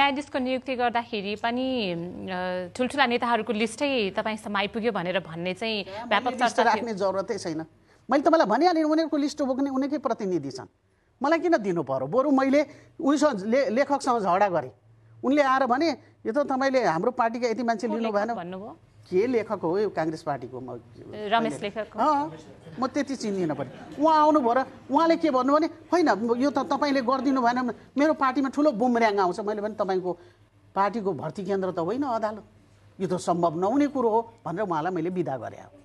न्यायाधीशको नियुक्ति गर्दाखेरि पनि ठुल्ठुला नेताहरूको लिस्टै तपाईँसम्म आइपुग्यो भनेर भन्ने चाहिँ व्यापक चर्चा राख्ने जरुरतै छैन मैले तपाईँलाई भनिहालेँ उनीहरूको लिस्ट बोक्ने उनीकै प्रतिनिधि छन् मलाई किन दिनु पर्यो बरु मैले उनीसँग ले लेखकसँग झगडा गरेँ उनले आएर भने यो त तपाईँले हाम्रो पार्टीका यति मान्छे लिनु भएन भन्नुभयो के लेखक हो यो काङ्ग्रेस पार्टीको म रमेश लेखक म त्यति चिन्दिनँ पनि उहाँ आउनुभयो र उहाँले के भन्नु भने होइन यो त तपाईँले गरिदिनु भएन मेरो पार्टीमा ठुलो बुमर्याङ आउँछ मैले पनि तपाईँको पार्टीको भर्ती केन्द्र त होइन अदालत यो त सम्भव नहुने कुरो हो भनेर उहाँलाई मैले विदा गरेँ